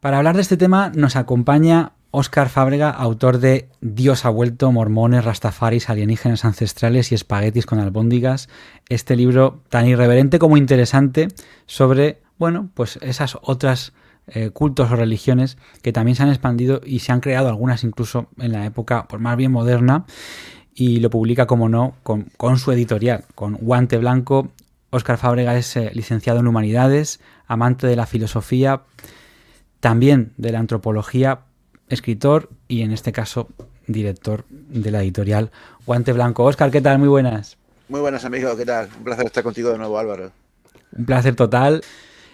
Para hablar de este tema nos acompaña Óscar Fábrega, autor de Dios ha vuelto, mormones, rastafaris, alienígenas ancestrales y espaguetis con albóndigas. Este libro tan irreverente como interesante sobre, bueno, pues esas otras eh, cultos o religiones que también se han expandido y se han creado algunas incluso en la época por pues, más bien moderna y lo publica, como no, con, su editorial, con Guante Blanco. Óscar Fábrega es eh, licenciado en Humanidades, amante de la filosofía, también de la antropología, escritor y en este caso director de la editorial Guante Blanco. Oscar, ¿qué tal? Muy buenas. Muy buenas, amigo. ¿Qué tal? Un placer estar contigo de nuevo, Álvaro. Un placer total.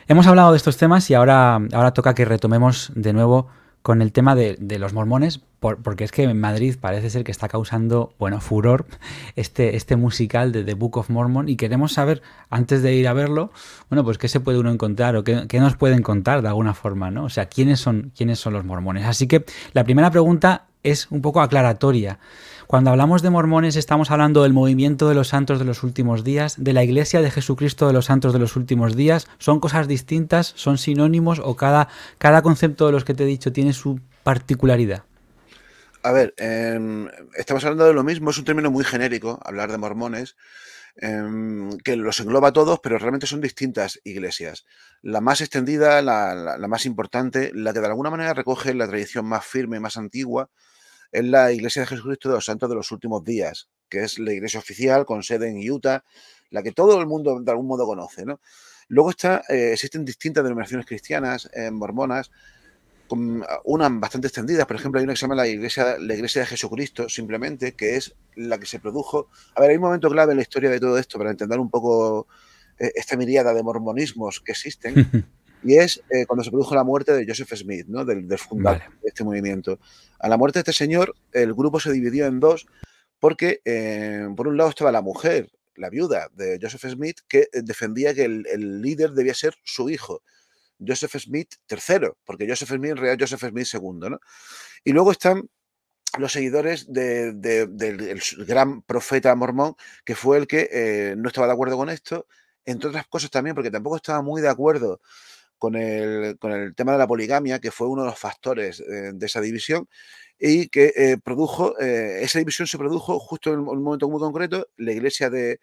Hemos hablado de estos temas y ahora, ahora toca que retomemos de nuevo con el tema de, los mormones, porque es que en Madrid parece ser que está causando, bueno, furor este, este musical de The Book of Mormon y queremos saber, antes de ir a verlo, bueno, pues qué se puede uno encontrar o qué, qué nos pueden contar de alguna forma, ¿no? O sea, ¿quiénes son, quiénes son los mormones? Así que la primera pregunta es un poco aclaratoria. Cuando hablamos de mormones estamos hablando del movimiento de los santos de los últimos días, de la iglesia de Jesucristo de los santos de los últimos días. Son cosas distintas, son sinónimos o cada, cada concepto de los que te he dicho tiene su particularidad. A ver, em, estamos hablando de lo mismo, es un término muy genérico, hablar de mormones, em, que los engloba todos, pero realmente son distintas iglesias. La más extendida, la, la, más importante, la que de alguna manera recoge la tradición más firme, más antigua, es la Iglesia de Jesucristo de los Santos de los Últimos Días, que es la iglesia oficial con sede en Utah, la que todo el mundo de algún modo conoce. ¿no? Luego está, eh, existen distintas denominaciones cristianas, eh, mormonas, con, ah, unas bastante extendidas. Por ejemplo, hay una que se llama la iglesia, la iglesia de Jesucristo, simplemente, que es la que se produjo. A ver, hay un momento clave en la historia de todo esto para entender un poco eh, esta miriada de mormonismos que existen. y es eh, cuando se produjo la muerte de Joseph Smith, ¿no? del, fundador de este movimiento. A la muerte de este señor, el grupo se dividió en dos porque, eh, por un lado, estaba la mujer, la viuda de Joseph Smith, que eh, defendía que el, líder debía ser su hijo. Joseph Smith III, porque Joseph Smith en realidad Joseph Smith II, ¿no? Y luego están los seguidores del, gran profeta mormón, que fue el que no estaba de acuerdo con esto, entre otras cosas también, porque tampoco estaba muy de acuerdo con el, tema de la poligamia, que fue uno de los factores eh, de esa división y que eh, produjo, eh, esa división se produjo justo en un momento muy concreto, la iglesia de,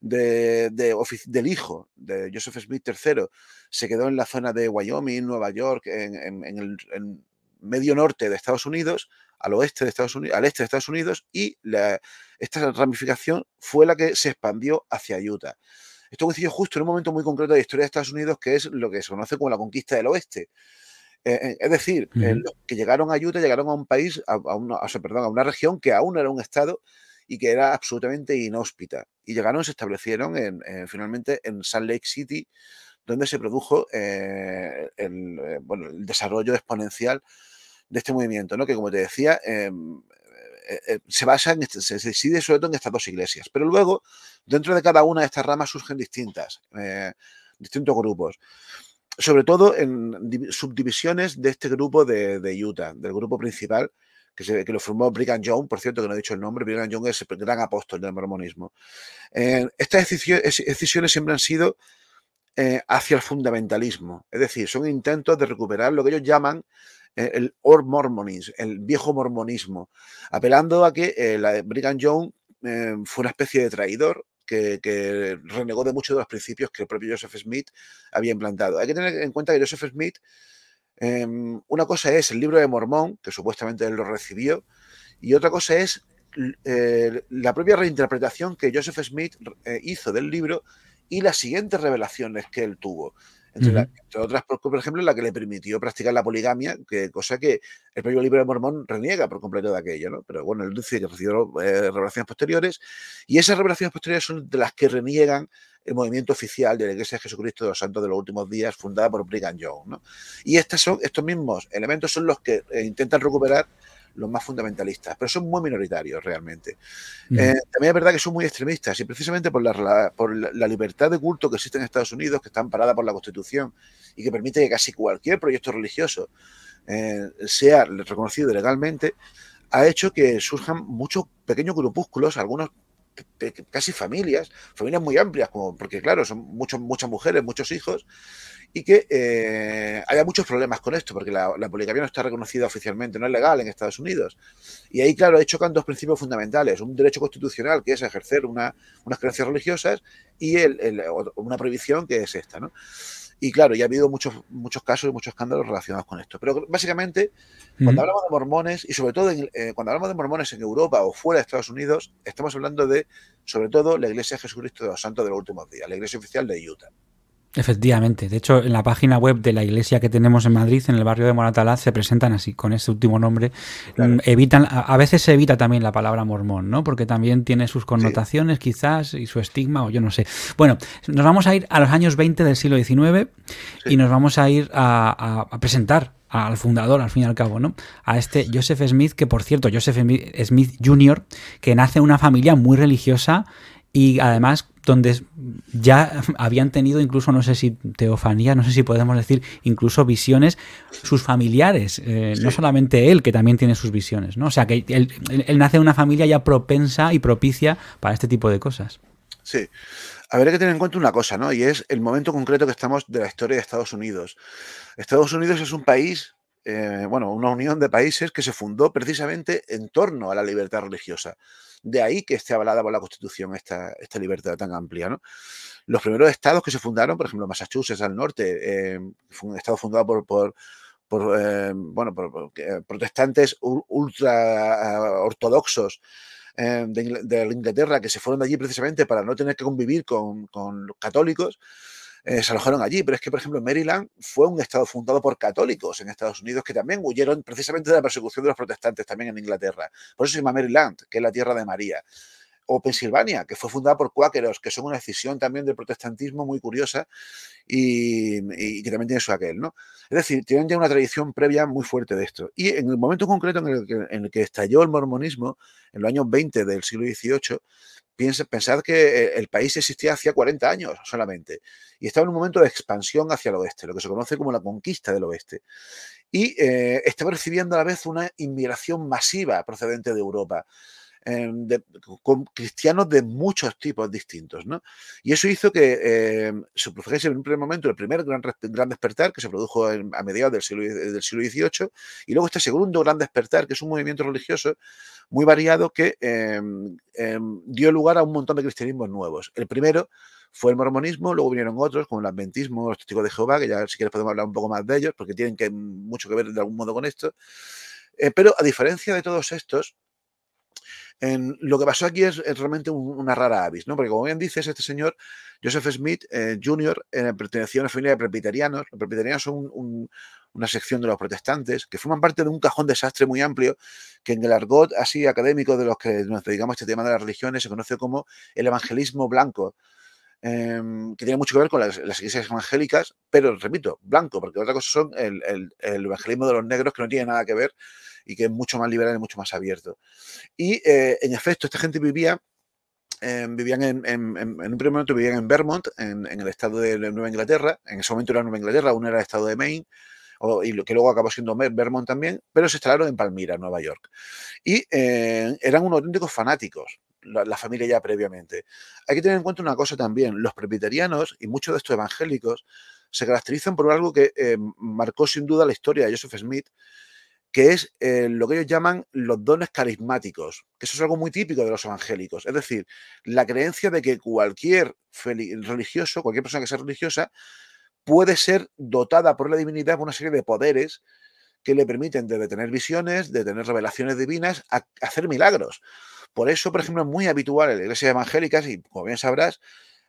del hijo de Joseph Smith III se quedó en la zona de Wyoming, Nueva York, en, el medio norte de Estados Unidos, al oeste de Estados Unidos, al este de Estados Unidos, y esta ramificación fue la que se expandió hacia Utah. Esto coincidió justo en un momento muy concreto de la historia de Estados Unidos, que es lo que se conoce como la conquista del oeste. Eh, eh, es decir, eh, que llegaron a Utah llegaron a un país, a, una, perdón, a una región que aún era un estado y que era absolutamente inhóspita. Y llegaron, se establecieron finalmente en Salt Lake City, donde se produjo el, el, desarrollo exponencial de este movimiento, ¿no? que como te decía, em, eh, eh, se basa en, este, decide sobre todo en estas dos iglesias, pero luego dentro de cada una de estas ramas surgen distintas, eh, distintos grupos, sobre todo en subdivisiones de este grupo de, Utah, del grupo principal, que, se, lo formó Brigham Young, por cierto, que no he dicho el nombre, Brigham Young es el gran apóstol del mormonismo. estas decisiones siempre han sido hacia el fundamentalismo, es decir, son intentos de recuperar lo que ellos llaman e-, el Old mormonism, el viejo mormonismo, apelando a que eh, la Brigham Young eh, fue una especie de traidor que, renegó de muchos de los principios que el propio Joseph Smith había implantado. Hay que tener en cuenta que Joseph Smith, em, una cosa es el libro de Mormón, que supuestamente él lo recibió, y otra cosa es eh, la propia reinterpretación que Joseph Smith hizo del libro y las siguientes revelaciones que él tuvo. Entre, otras, por ejemplo, la que le permitió practicar la poligamia, que, cosa que el propio libro de Mormón reniega por completo de aquello, ¿no? Pero bueno, él dice que recibió eh, revelaciones posteriores, y esas revelaciones posteriores son de las que reniegan el movimiento oficial de la Iglesia de Jesucristo de los Santos de los últimos días, fundada por Brigham Young, ¿no? Y estas son, estos mismos elementos son los que eh, intentan recuperar los más fundamentalistas, pero son muy minoritarios realmente. Mm. Eh, también es verdad que son muy extremistas y precisamente por la, por la libertad de culto que existe en Estados Unidos, que está amparada por la Constitución y que permite que casi cualquier proyecto religioso eh, sea reconocido legalmente, ha hecho que surjan muchos pequeños grupúsculos, algunos casi familias, familias muy amplias, como, porque claro, son muchos, muchas mujeres, muchos hijos, y que eh, haya muchos problemas con esto, porque la, la, poligamia no está reconocida oficialmente, no es legal en Estados Unidos. Y ahí, claro, ahí chocan dos principios fundamentales, un derecho constitucional, que es ejercer una, unas creencias religiosas, y el, una prohibición, que es esta. ¿no? Y claro, ya ha habido muchos, muchos casos y muchos escándalos relacionados con esto. Pero básicamente, cuando hablamos de mormones, y sobre todo eh, cuando hablamos de mormones en Europa o fuera de Estados Unidos, estamos hablando de, sobre todo, la Iglesia Jesucristo de los Santos de los Últimos Días, la Iglesia Oficial de Utah. Efectivamente. De hecho, en la página web de la iglesia que tenemos en Madrid, en el barrio de Moratalaz, se presentan así, con este último nombre. Mm, evitan, a, veces se evita también la palabra mormón, ¿no? Porque también tiene sus connotaciones, quizás, y su estigma, o yo no sé. Bueno, nos vamos a ir a los años 20 del siglo XIX y nos vamos a ir a, presentar al fundador, al fin y al cabo, ¿no? A este Joseph Smith, que por cierto, Joseph Smith Jr., que nace en una familia muy religiosa y además donde ya habían tenido incluso, no sé si teofanía, no sé si podemos decir, incluso visiones sus familiares, eh, no solamente él, que también tiene sus visiones, ¿no? O sea, que él, nace de una familia ya propensa y propicia para este tipo de cosas. Sí. Habrá que tener en cuenta una cosa, ¿no? Y es el momento concreto que estamos de la historia de Estados Unidos. Estados Unidos es un país eh, bueno, una unión de países que se fundó precisamente en torno a la libertad religiosa. De ahí que esté avalada por la Constitución esta, esta libertad tan amplia. ¿no? Los primeros estados que se fundaron, por ejemplo, Massachusetts al norte, em, fue un estado fundado por, por em, bueno, por, protestantes ultra ah, ortodoxos em, de, Inglaterra que se fueron de allí precisamente para no tener que convivir con, con católicos eh, se alojaron allí. Pero es que, por ejemplo, Maryland fue un estado fundado por católicos en Estados Unidos que también huyeron precisamente de la persecución de los protestantes también en Inglaterra. Por eso se llama Maryland, que es la tierra de María o Pensilvania, que fue fundada por cuáqueros, que son una decisión también del protestantismo muy curiosa y, que también tiene su aquel, ¿no? Es decir, tienen ya una tradición previa muy fuerte de esto. Y en el momento concreto en el que, estalló el mormonismo, en los años 20 del siglo XVIII, pensad que eh, el país existía hacía 40 años solamente y estaba en un momento de expansión hacia el oeste, lo que se conoce como la conquista del oeste. Y eh, estaba recibiendo a la vez una inmigración masiva procedente de Europa. Em, de, con cristianos de muchos tipos distintos, ¿no? Y eso hizo que em, se produjese en un primer momento el primer gran, gran despertar, que se produjo a mediados del siglo, del siglo XVIII, y luego este segundo gran despertar, que es un movimiento religioso muy variado que em, dio lugar a un montón de cristianismos nuevos. El primero fue el mormonismo, luego vinieron otros, como el adventismo, los testigos de Jehová, que ya si quieres podemos hablar un poco más de ellos, porque tienen que, mucho que ver de algún modo con esto. Eh, pero a diferencia de todos estos, lo que pasó aquí es, realmente una rara avis, ¿no? Porque como bien dices, este señor, Joseph Smith eh, Jr., eh, pertenecía a una familia de presbiterianos. Los presbiterianos son una sección de los protestantes que forman parte de un cajón desastre muy amplio que en el argot así académico de los que nos dedicamos a este tema de las religiones se conoce como el evangelismo blanco. Em, que tiene mucho que ver con las, iglesias evangélicas, pero repito, blanco, porque otra cosa son el, el evangelismo de los negros que no tiene nada que ver y que es mucho más liberal y mucho más abierto. Y eh, en efecto, esta gente vivía em, vivían en, en, un primer momento vivían en Vermont, en, el estado de Nueva Inglaterra, en ese momento era Nueva Inglaterra, aún era el estado de Maine, y lo que luego acabó siendo Vermont también, pero se instalaron en Palmira, Nueva York. Y eh, eran unos auténticos fanáticos, la, familia ya previamente. Hay que tener en cuenta una cosa también, los presbiterianos y muchos de estos evangélicos se caracterizan por algo que eh, marcó sin duda la historia de Joseph Smith, que es eh, lo que ellos llaman los dones carismáticos, que eso es algo muy típico de los evangélicos. Es decir, la creencia de que cualquier religioso, cualquier persona que sea religiosa, puede ser dotada por la divinidad con una serie de poderes que le permiten de tener visiones, de tener revelaciones divinas, hacer milagros. Por eso, por ejemplo, es muy habitual en las iglesias evangélicas, y como bien sabrás,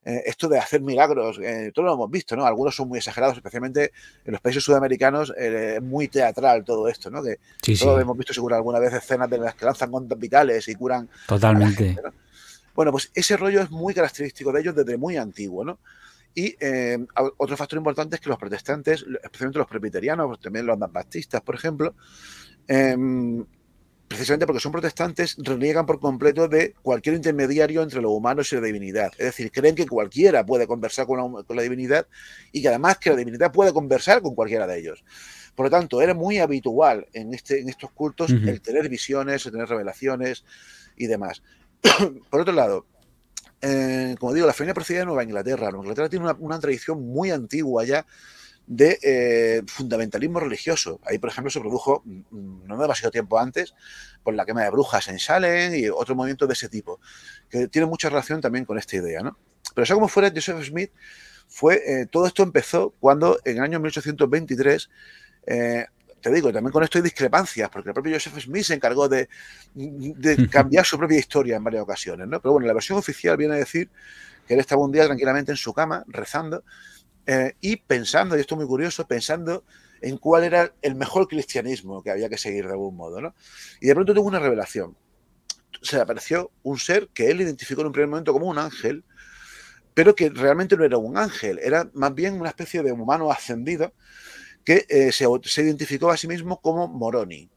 eh, esto de hacer milagros, eh, todo lo hemos visto, ¿no? Algunos son muy exagerados, especialmente en los países sudamericanos, eh, muy teatral todo esto, ¿no? Que todos hemos visto seguro alguna vez escenas de las que lanzan ondas vitales y curan. Totalmente. Bueno, pues ese rollo es muy característico de ellos desde muy antiguo, ¿no? Y eh, otro factor importante es que los protestantes, especialmente los presbiterianos, también los baptistas, por ejemplo, em, precisamente porque son protestantes, reniegan por completo de cualquier intermediario entre los humanos y la divinidad. Es decir, creen que cualquiera puede conversar con la, divinidad y que además que la divinidad puede conversar con cualquiera de ellos. Por lo tanto, era muy habitual en, este, estos cultos el tener visiones, el tener revelaciones y demás. por otro lado, eh, como digo, la familia procedía de Nueva Inglaterra. Nueva Inglaterra tiene una, una tradición muy antigua ya de eh, fundamentalismo religioso. Ahí, por ejemplo, se produjo, mm, no demasiado tiempo antes, por la quema de brujas en Salem y otro movimiento de ese tipo, que tiene mucha relación también con esta idea. ¿no? Pero sea como fuera, Joseph Smith fue, eh, todo esto empezó cuando en el año 1823, eh, te digo, también con esto hay discrepancias, porque el propio Joseph Smith se encargó de, de cambiar su propia historia en varias ocasiones. ¿no? Pero bueno, la versión oficial viene a decir que él estaba un día tranquilamente en su cama, rezando, eh, y pensando, y esto es muy curioso, pensando en cuál era el mejor cristianismo que había que seguir de algún modo. ¿no? Y de pronto tuvo una revelación. Se le apareció un ser que él identificó en un primer momento como un ángel, pero que realmente no era un ángel, era más bien una especie de humano ascendido que eh, se, identificó a sí mismo como Moroni.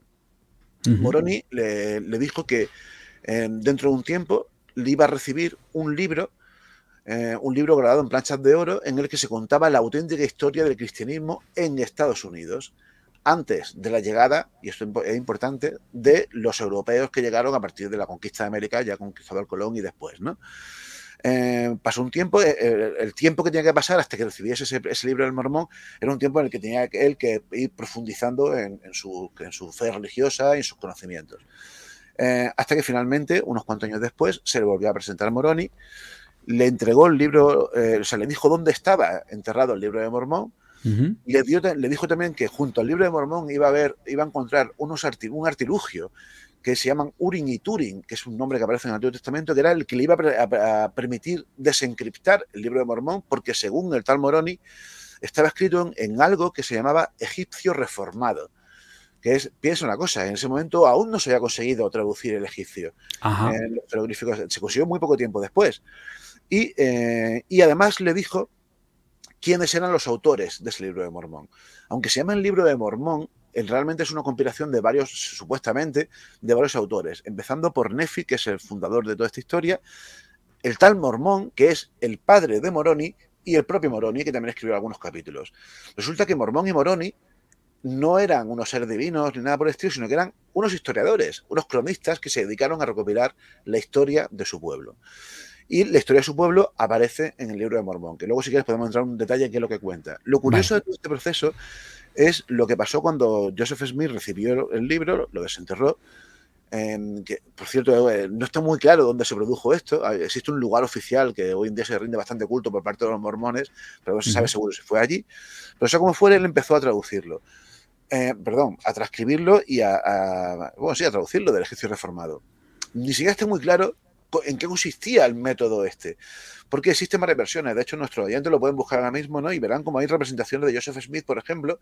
Moroni le, dijo que eh, dentro de un tiempo le iba a recibir un libro eh, un libro grabado en planchas de oro en el que se contaba la auténtica historia del cristianismo en Estados Unidos, antes de la llegada, y esto es importante, de los europeos que llegaron a partir de la conquista de América, ya conquistado el Colón y después, ¿no? Eh, pasó un tiempo, eh, el tiempo que tenía que pasar hasta que recibiese ese, libro del mormón era un tiempo en el que tenía él que ir profundizando en, su, fe religiosa y en sus conocimientos. hasta que finalmente, unos cuantos años después, se le volvió a presentar Moroni le entregó el libro, eh, o sea, le dijo dónde estaba enterrado el libro de Mormón. y le, dio, le, dijo también que junto al libro de Mormón iba a, haber, iba a encontrar unos un artilugio que se llaman Urin y Turing, que es un nombre que aparece en el Antiguo Testamento, que era el que le iba a, permitir desencriptar el libro de Mormón, porque según el tal Moroni, estaba escrito en, algo que se llamaba egipcio reformado. Que es, piensa una cosa, en ese momento aún no se había conseguido traducir el egipcio. En los jeroglíficos se consiguió muy poco tiempo después. Eh, y, además le dijo quiénes eran los autores de ese libro de Mormón. Aunque se llama el libro de Mormón, realmente es una compilación de varios, supuestamente, de varios autores, empezando por Nefi, que es el fundador de toda esta historia, el tal Mormón, que es el padre de Moroni, y el propio Moroni, que también escribió algunos capítulos. Resulta que Mormón y Moroni no eran unos seres divinos ni nada por el estilo, sino que eran unos historiadores, unos cronistas que se dedicaron a recopilar la historia de su pueblo. Y la historia de su pueblo aparece en el libro de Mormón, que luego si quieres podemos entrar en un detalle en qué es lo que cuenta. Lo curioso de todo este proceso es lo que pasó cuando Joseph Smith recibió el libro, lo desenterró, em, por cierto, eh, no está muy claro dónde se produjo esto. Ah, existe un lugar oficial que hoy en día se rinde bastante culto por parte de los mormones, pero no se sabe seguro si fue allí. Pero sea como fuera, él empezó a traducirlo. Eh, perdón, a transcribirlo y a, Bueno, sí, a traducirlo del ejército reformado. Ni siquiera está muy claro en qué consistía el método este. Porque existen varias versiones. De hecho, nuestros oyentes lo pueden buscar ahora mismo ¿no? y verán cómo hay representaciones de Joseph Smith, por ejemplo,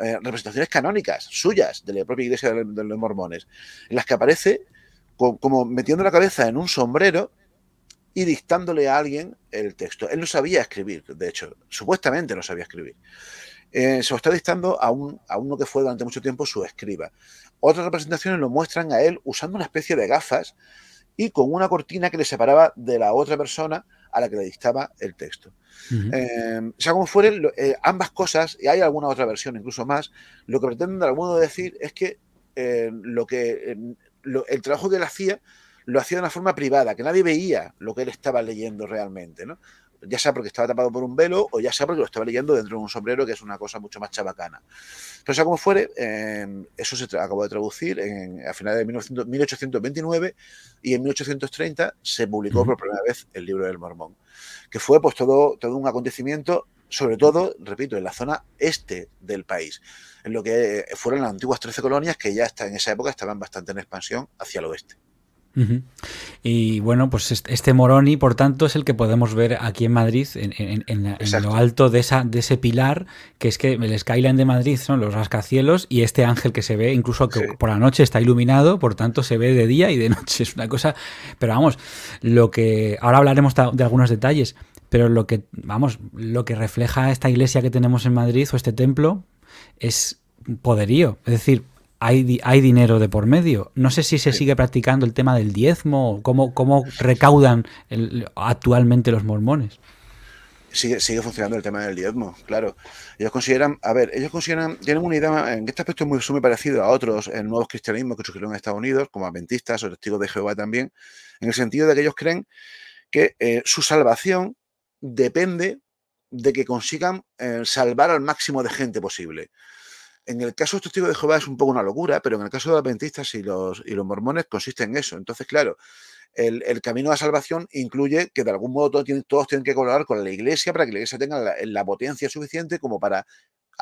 eh, representaciones canónicas suyas de la propia iglesia de, los mormones, en las que aparece como metiendo la cabeza en un sombrero y dictándole a alguien el texto. Él no sabía escribir, de hecho, supuestamente no sabía escribir. Eh, se lo está dictando a, a uno que fue durante mucho tiempo su escriba. Otras representaciones lo muestran a él usando una especie de gafas y con una cortina que le separaba de la otra persona a la que le dictaba el texto. Em, sea, como fuere eh, ambas cosas, y hay alguna otra versión incluso más, lo que pretenden de algún modo decir es que, eh, lo que em, el trabajo que él hacía lo hacía de una forma privada, que nadie veía lo que él estaba leyendo realmente. ¿no? ya sea porque estaba tapado por un velo o ya sea porque lo estaba leyendo dentro de un sombrero, que es una cosa mucho más chabacana. Pero sea como fuere, em, eso se acabó de traducir en, a finales de 1829 y en 1830 se publicó por primera vez el libro del Mormón, que fue pues todo, todo un acontecimiento sobre todo, repito, en la zona este del país, en lo que eh, fueron las antiguas 13 colonias que ya en esa época estaban bastante en expansión hacia el oeste. Y bueno, pues este Moroni, por tanto, es el que podemos ver aquí en Madrid, en, lo alto de, ese pilar, que es que el skyline de Madrid son los rascacielos y este ángel que se ve, incluso que por la noche está iluminado, por tanto se ve de día y de noche. Es una cosa, pero vamos, lo que ahora hablaremos de algunos detalles, pero lo que, vamos, lo que refleja esta iglesia que tenemos en Madrid o este templo es poderío. Es decir, hay, dinero de por medio. No sé si se sigue practicando el tema del diezmo, cómo, cómo recaudan el, actualmente los mormones. Sigue, sigue, funcionando el tema del diezmo, claro. Ellos consideran, a ver, ellos consideran, tienen una idea, en este aspecto es muy, parecido a otros en eh, nuevos cristianismos que surgieron en Estados Unidos, como adventistas o testigos de Jehová también, en el sentido de que ellos creen que eh, su salvación depende de que consigan eh, salvar al máximo de gente posible. En el caso de los testigos de Jehová es un poco una locura, pero en el caso de los adventistas y los, y los mormones consiste en eso. Entonces, claro, el, camino a salvación incluye que de algún modo todos tienen, todos tienen, que colaborar con la iglesia para que la iglesia tenga la, potencia suficiente como para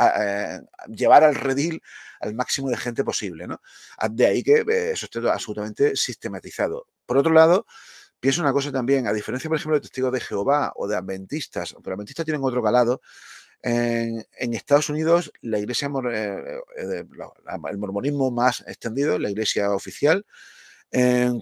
eh, llevar al redil al máximo de gente posible. ¿no? Ah, de ahí que eh, eso esté absolutamente sistematizado. Por otro lado, pienso una cosa también, a diferencia, por ejemplo, de testigos de Jehová o de adventistas, pero adventistas tienen otro calado, en, Estados Unidos, la iglesia, eh, eh, el mormonismo más extendido, la iglesia oficial,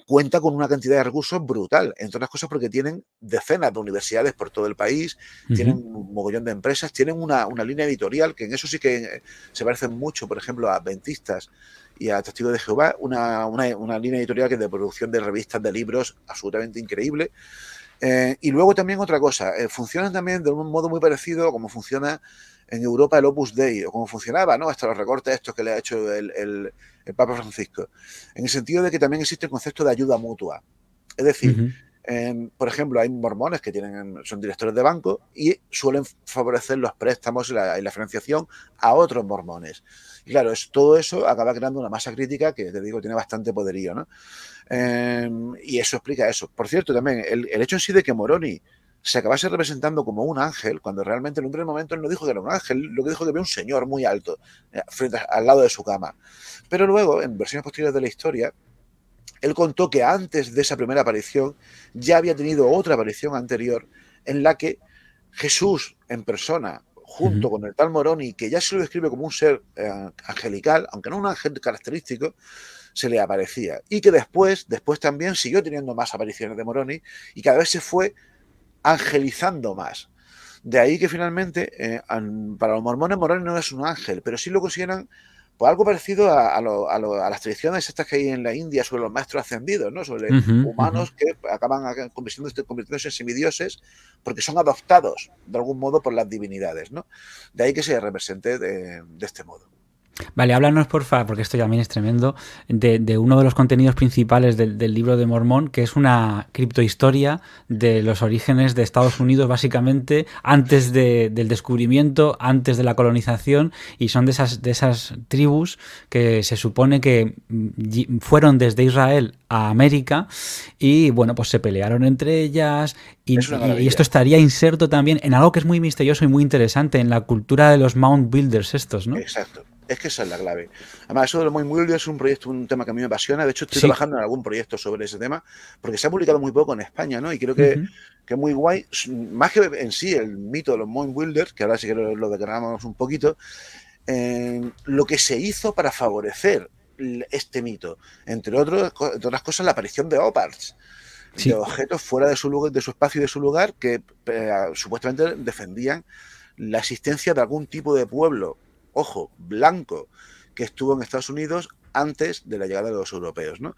cuenta con una cantidad de recursos brutal, entre otras cosas porque tienen decenas de universidades por todo el país, tienen un mogollón de empresas, tienen una, línea editorial que en eso sí que eh, se parecen mucho, por ejemplo, a Adventistas y a Testigos de Jehová, una, una línea editorial que es de producción de revistas, de libros absolutamente increíble. Eh, y luego también otra cosa, funciona eh, funcionan también de un modo muy parecido como funciona en Europa el Opus Dei, o como funcionaba, ¿no? Hasta los recortes estos que le ha hecho el, el, Papa Francisco. En el sentido de que también existe el concepto de ayuda mutua. Es decir, por ejemplo, hay mormones que tienen, son directores de banco y suelen favorecer los préstamos y la, financiación a otros mormones. Y claro, es, todo eso acaba creando una masa crítica que, te digo, tiene bastante poderío, ¿no? Em, y eso explica eso. Por cierto, también el, hecho en sí de que Moroni se acabase representando como un ángel, cuando realmente en un primer momento él no dijo que era un ángel, lo que dijo que había un señor muy alto eh, frente al lado de su cama. Pero luego, en versiones posteriores de la historia, él contó que antes de esa primera aparición ya había tenido otra aparición anterior en la que Jesús en persona junto con el tal Moroni, que ya se lo describe como un ser eh, angelical, aunque no un ángel característico, se le aparecía. Y que después, después también siguió teniendo más apariciones de Moroni y cada vez se fue angelizando más. De ahí que finalmente, eh, para los mormones, Moroni no es un ángel, pero sí lo consideran por pues, algo parecido a, las tradiciones estas que hay en la India sobre los maestros ascendidos, ¿no? sobre humanos que acaban convirtiéndose, en semidioses porque son adoptados de algún modo por las divinidades. ¿no? De ahí que se represente de este modo. Vale, háblanos favor, porque esto también es tremendo, de, uno de los contenidos principales del, libro de Mormón, que es una criptohistoria de los orígenes de Estados Unidos, básicamente, antes del descubrimiento, antes de la colonización, y son de esas, de esas tribus que se supone que mm, fueron desde Israel a América y, bueno, pues se pelearon entre ellas y, y, esto estaría inserto también en algo que es muy misterioso y muy interesante, en la cultura de los Mount Builders estos, ¿no? Exacto. Es que esa es la clave. Además, eso de los muy muy es un proyecto, un tema que a mí me apasiona. De hecho, estoy trabajando en algún proyecto sobre ese tema, porque se ha publicado muy poco en España, ¿no? Y creo que, es muy guay, más que en sí el mito de los Moin Wilders, que ahora sí que lo, lo un poquito, eh, lo que se hizo para favorecer este mito. Entre, otros, otras cosas, la aparición de OPARTS. de objetos fuera de su lugar, de su espacio y de su lugar que eh, supuestamente defendían la existencia de algún tipo de pueblo ojo, blanco, que estuvo en Estados Unidos antes de la llegada de los europeos, ¿no?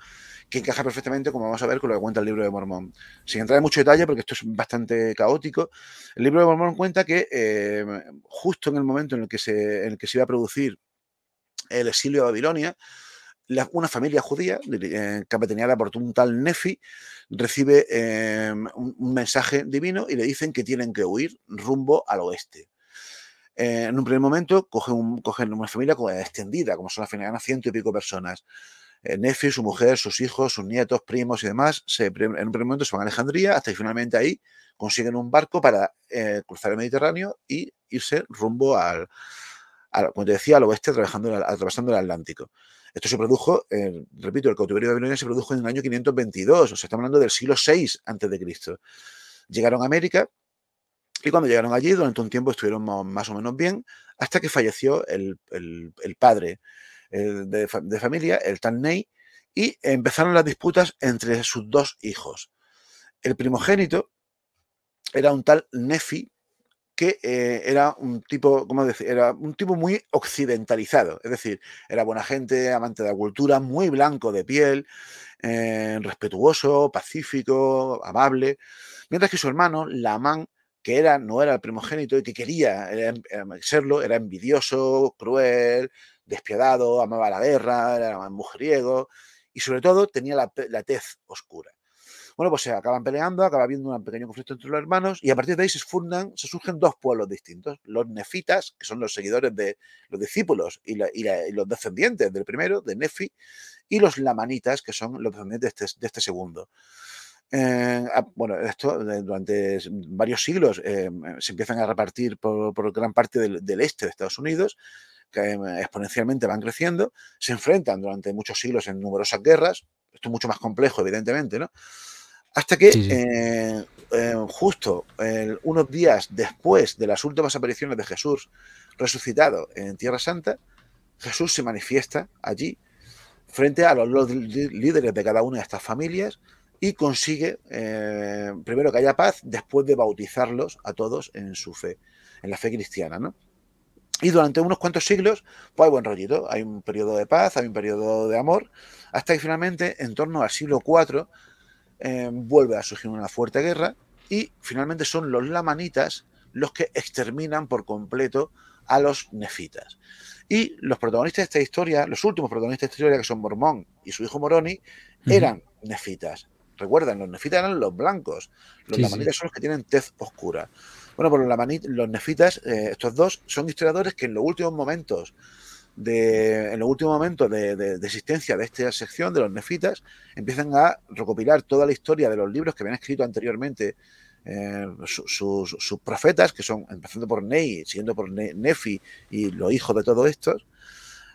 Que encaja perfectamente, como vamos a ver, con lo que cuenta el libro de Mormón. Sin entrar en mucho detalle, porque esto es bastante caótico, el libro de Mormón cuenta que eh, justo en el momento en el que se, en que se iba a producir el exilio a Babilonia, una familia judía, eh, capitaneada por un tal Nefi, recibe eh, un mensaje divino y le dicen que tienen que huir rumbo al oeste. Eh, en un primer momento cogen, una familia extendida, como son al final ciento y pico personas. Eh, Nefi, su mujer, sus hijos, sus nietos, primos y demás, en un primer momento se van a Alejandría hasta que finalmente ahí consiguen un barco para eh, cruzar el Mediterráneo y irse rumbo al, oeste, atravesando, el Atlántico. Esto se produjo, repito, el cautiverio de Babilonia se produjo en el año 522, o sea, estamos hablando del siglo VI a.C. Llegaron a América, y cuando llegaron allí, durante un tiempo estuvieron más o menos bien, hasta que falleció el, padre eh, de, familia, el Tanney, y empezaron las disputas entre sus dos hijos. El primogénito era un tal Nefi, que eh, era un tipo, ¿cómo decir? Era un tipo muy occidentalizado, es decir, era buena gente, amante de la cultura, muy blanco de piel, eh, respetuoso, pacífico, amable, mientras que su hermano, Lamán, que era, no era el primogénito y que quería eh, serlo, era envidioso, cruel, despiadado, amaba la guerra, era mujeriego y sobre todo tenía la, tez oscura. Bueno, pues se acaban peleando, acaba habiendo un pequeño conflicto entre los hermanos y a partir de ahí se fundan, se surgen dos pueblos distintos, los nefitas, que son los seguidores de los discípulos y, los descendientes del primero, de Nefi, y los lamanitas, que son los descendientes de este, este segundo. Eh, ah, bueno, esto durante varios siglos eh, se empiezan a repartir por, gran parte del, este de Estados Unidos, que em, exponencialmente van creciendo, se enfrentan durante muchos siglos en numerosas guerras, esto es mucho más complejo, evidentemente, ¿no? Hasta que eh, justo unos días después de las últimas apariciones de Jesús resucitado en Tierra Santa, Jesús se manifiesta allí frente a los líderes de cada una de estas familias y consigue eh, primero que haya paz después de bautizarlos a todos en su fe, en la fe cristiana, Y durante unos cuantos siglos, pues hay buen rollito, hay un periodo de paz, hay un periodo de amor, hasta que finalmente, en torno al siglo IV, eh, vuelve a surgir una fuerte guerra y finalmente son los lamanitas los que exterminan por completo a los nefitas. Y los protagonistas de esta historia, los últimos protagonistas de esta historia, que son Mormón y su hijo Moroni, eran nefitas. Recuerdan, los nefitas eran los blancos, los son los que tienen tez oscura. Bueno, pues los, los nefitas, eh, estos dos, son historiadores que en los últimos momentos de, en los últimos momentos de, existencia de esta sección de los nefitas, empiezan a recopilar toda la historia de los libros que habían escrito anteriormente eh, sus profetas, que son, empezando por ney siguiendo por Nefi y los hijos de todos estos,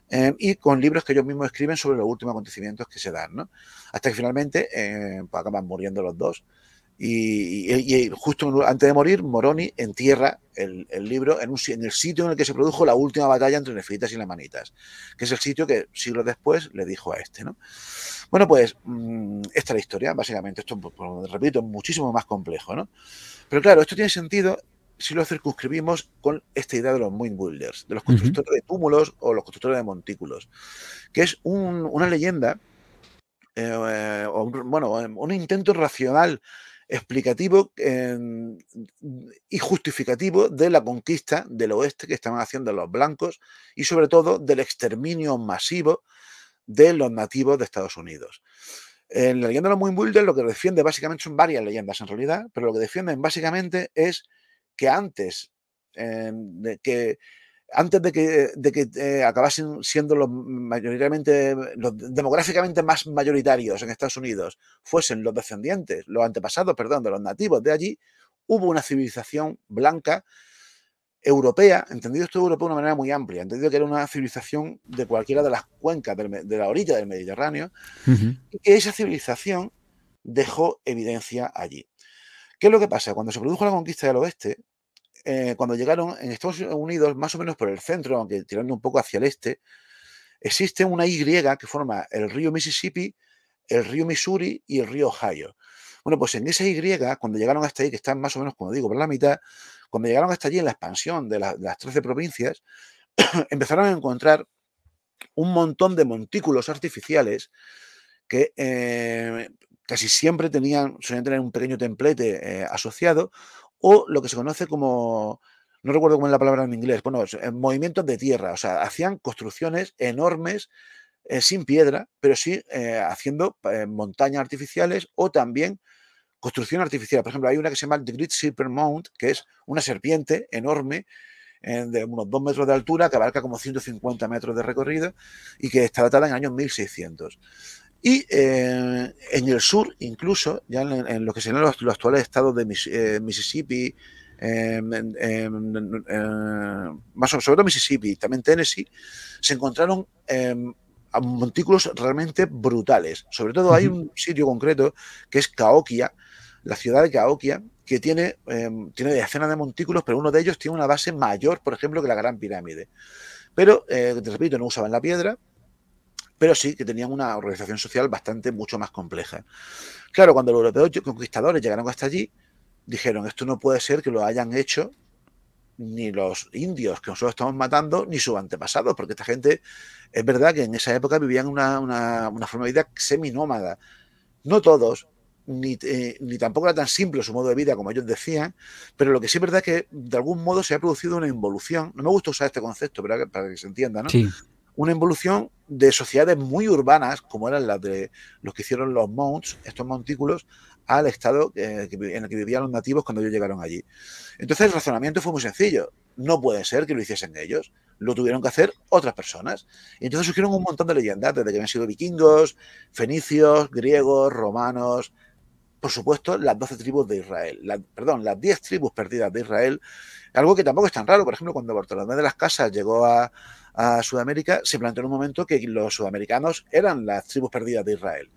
Em, y con libros que ellos mismos escriben sobre los últimos acontecimientos que se dan, ¿no? Hasta que finalmente em, pues acaban muriendo los dos. Y, justo antes de morir, Moroni entierra el, el libro en, un, en, el sitio en el que se produjo la última batalla entre nefitas y lamanitas, que es el sitio que siglos después le dijo a este. ¿no? Bueno, pues mm, esta es la historia, básicamente. Esto, repito, es muchísimo más complejo. ¿no? Pero claro, esto tiene sentido si lo circunscribimos con esta idea de los Mind Builders, de los constructores de túmulos o los constructores de montículos, que es una leyenda, eh, bueno, un intento racional explicativo y justificativo de la conquista del oeste que estaban haciendo los blancos y sobre todo del exterminio masivo de los nativos de Estados Unidos. En la leyenda de los builders lo que defiende básicamente son varias leyendas en realidad, pero lo que defienden básicamente es que antes, em, de que antes de que, que eh, acabasen siendo los mayoritariamente, demográficamente más mayoritarios en Estados Unidos, fuesen los descendientes, los antepasados, perdón, de los nativos de allí, hubo una civilización blanca europea, entendido esto europeo de una manera muy amplia, entendido que era una civilización de cualquiera de las cuencas de la orilla del Mediterráneo, y esa civilización dejó evidencia allí. ¿Qué es lo que pasa? Cuando se produjo la conquista del oeste, eh, cuando llegaron en Estados Unidos, más o menos por el centro, aunque tirando un poco hacia el este, existe una Y que forma el río Mississippi, el río Missouri y el río Ohio. Bueno, pues en esa Y, cuando llegaron hasta ahí, que están más o menos, como digo, por la mitad, cuando llegaron hasta allí en la expansión de, las 13 provincias, empezaron a encontrar un montón de montículos artificiales que eh, casi siempre tenían, solían tener un pequeño templete eh, asociado o lo que se conoce como, no recuerdo cómo es la palabra en inglés, bueno, eh, movimientos de tierra, o sea, hacían construcciones enormes eh, sin piedra, pero sí eh, haciendo montañas artificiales o también construcción artificial. Por ejemplo, hay una que se llama The Great Serpent Mount, que es una serpiente enorme de unos 2 metros de altura, que abarca como 150 metros de recorrido y que está datada en año 1600. Y eh, en el sur, incluso, ya en, lo que serían los, actuales estados de eh, Mississippi, em, más sobre todo Mississippi y también Tennessee, se encontraron em, montículos realmente brutales. Sobre todo hay un sitio concreto que es Caoquia, la ciudad de Caoquia, que tiene, em, tiene decenas de montículos, pero uno de ellos tiene una base mayor, por ejemplo, que la Gran Pirámide. Pero, eh, te repito, no usaban la piedra, pero sí que tenían una organización social bastante mucho más compleja. Claro, cuando los europeos conquistadores llegaron hasta allí, dijeron, esto no puede ser que lo hayan hecho ni los indios que nosotros estamos matando, ni sus antepasados, porque esta gente, es verdad que en esa época vivían una, una, forma de vida seminómada. No todos, eh, ni, tampoco era tan simple su modo de vida como ellos decían, pero lo que sí es verdad es que de algún modo se ha producido una involución. No me gusta usar este concepto, pero para que se entienda, ¿no? Sí una involución de sociedades muy urbanas, como eran las de los que hicieron los mounts, estos montículos, al estado eh, en el que vivían los nativos cuando ellos llegaron allí. Entonces el razonamiento fue muy sencillo. No puede ser que lo hiciesen ellos. Lo tuvieron que hacer otras personas. Y entonces surgieron un montón de leyendas, desde que habían sido vikingos, fenicios, griegos, romanos, por supuesto, las 12 tribus de Israel, perdón, las 10 tribus perdidas de Israel, algo que tampoco es tan raro, por ejemplo, cuando Bartolomé de las Casas llegó a, a Sudamérica, se planteó en un momento que los sudamericanos eran las tribus perdidas de Israel.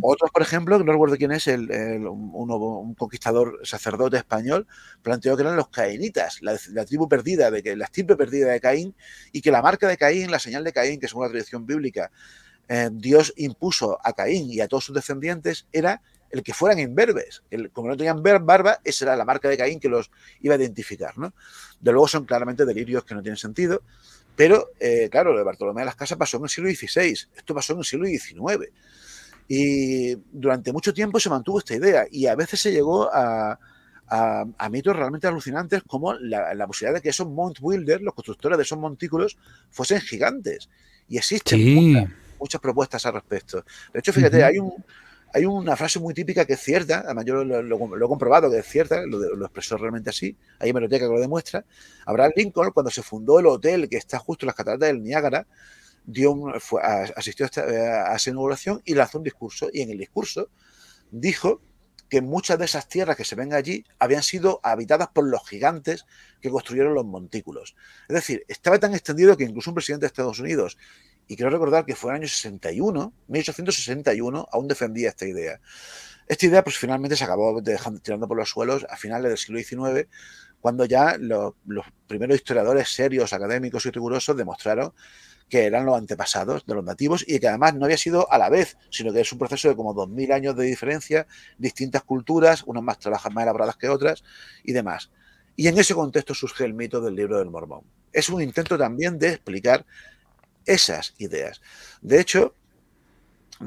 Otros, por ejemplo, no recuerdo quién es, el, un, conquistador sacerdote español, planteó que eran los caínitas, la, tribu perdida, de que, la estirpe perdida de Caín, y que la marca de Caín, la señal de Caín, que según la tradición bíblica, eh, Dios impuso a Caín y a todos sus descendientes, era el que fueran imberbes. El, como no tenían barba, esa era la marca de Caín que los iba a identificar. De luego son claramente delirios que no tienen sentido, pero, eh, claro, lo de Bartolomé de las Casas pasó en el siglo XVI, esto pasó en el siglo XIX. Y durante mucho tiempo se mantuvo esta idea y a veces se llegó a, mitos realmente alucinantes como la, posibilidad de que esos Mount los constructores de esos montículos, fuesen gigantes. Y existen muchas, propuestas al respecto. De hecho, fíjate, hay un, hay una frase muy típica que es cierta, además yo lo, he comprobado que es cierta, lo, expresó realmente así, hay hemeroteca que lo demuestra. Abraham Lincoln, cuando se fundó el hotel que está justo en las cataratas del Niágara, asistió a, eh, a esa inauguración y lanzó un discurso, y en el discurso dijo que muchas de esas tierras que se ven allí habían sido habitadas por los gigantes que construyeron los montículos. Es decir, estaba tan extendido que incluso un presidente de Estados Unidos y quiero recordar que fue en el año 61, 1861, aún defendía esta idea. Esta idea pues finalmente se acabó dejando, tirando por los suelos a finales del siglo XIX, cuando ya los, primeros historiadores serios, académicos y rigurosos demostraron que eran los antepasados de los nativos y que además no había sido a la vez, sino que es un proceso de como 2.000 años de diferencia, distintas culturas, unas más trabajadas, más elaboradas que otras y demás. Y en ese contexto surge el mito del libro del mormón. Es un intento también de explicar esas ideas. De hecho,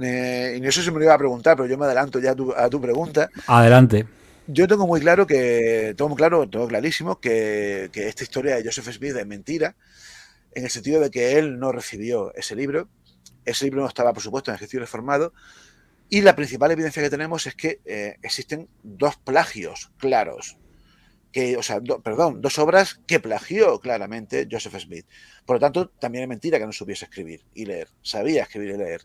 eh, y no sé si me lo iba a preguntar, pero yo me adelanto ya a tu, pregunta. Adelante. Yo tengo muy claro que, tengo claro, tengo clarísimo que, esta historia de Joseph Smith es mentira, en el sentido de que él no recibió ese libro. Ese libro no estaba, por supuesto, en ejercicio reformado. Y la principal evidencia que tenemos es que eh, existen dos plagios claros que, o sea, perdón, dos obras que plagió claramente Joseph Smith. Por lo tanto, también es mentira que no supiese escribir y leer. Sabía escribir y leer.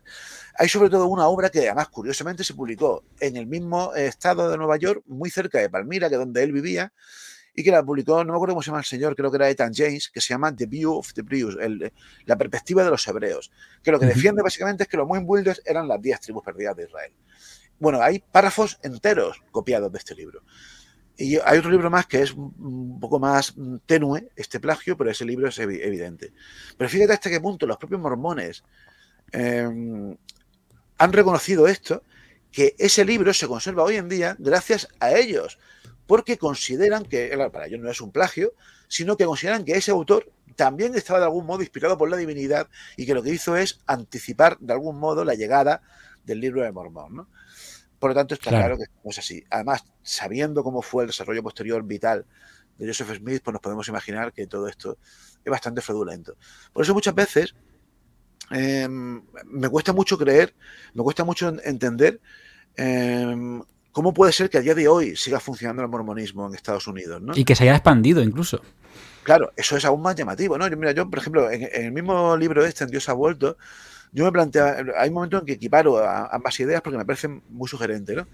Hay sobre todo una obra que además curiosamente se publicó en el mismo eh, estado de Nueva York, muy cerca de Palmira, que es donde él vivía, y que la publicó, no me acuerdo cómo se llama el señor, creo que era Ethan James, que se llama The View of the Prius eh, la perspectiva de los hebreos, que lo que defiende básicamente es que los Moinbuilders eran las 10 tribus perdidas de Israel. Bueno, hay párrafos enteros copiados de este libro. Y hay otro libro más que es un poco más mm, tenue, este plagio, pero ese libro es evidente. Pero fíjate hasta qué punto los propios mormones em, han reconocido esto, que ese libro se conserva hoy en día gracias a ellos, porque consideran que, para ellos no es un plagio, sino que consideran que ese autor también estaba de algún modo inspirado por la divinidad y que lo que hizo es anticipar de algún modo la llegada del libro de Mormón. ¿no? Por lo tanto, está claro, que no es así. Además, sabiendo cómo fue el desarrollo posterior vital de Joseph Smith, pues nos podemos imaginar que todo esto es bastante fraudulento. Por eso muchas veces eh, me cuesta mucho creer, me cuesta mucho entender eh, cómo puede ser que a día de hoy siga funcionando el mormonismo en Estados Unidos. ¿no? Y que se haya expandido incluso. Claro, eso es aún más llamativo, ¿no? Yo, mira, yo, por ejemplo, en el mismo libro este, en Dios ha vuelto, yo me planteaba, hay momentos en que equiparo ambas ideas porque me parecen muy sugerentes, ¿no?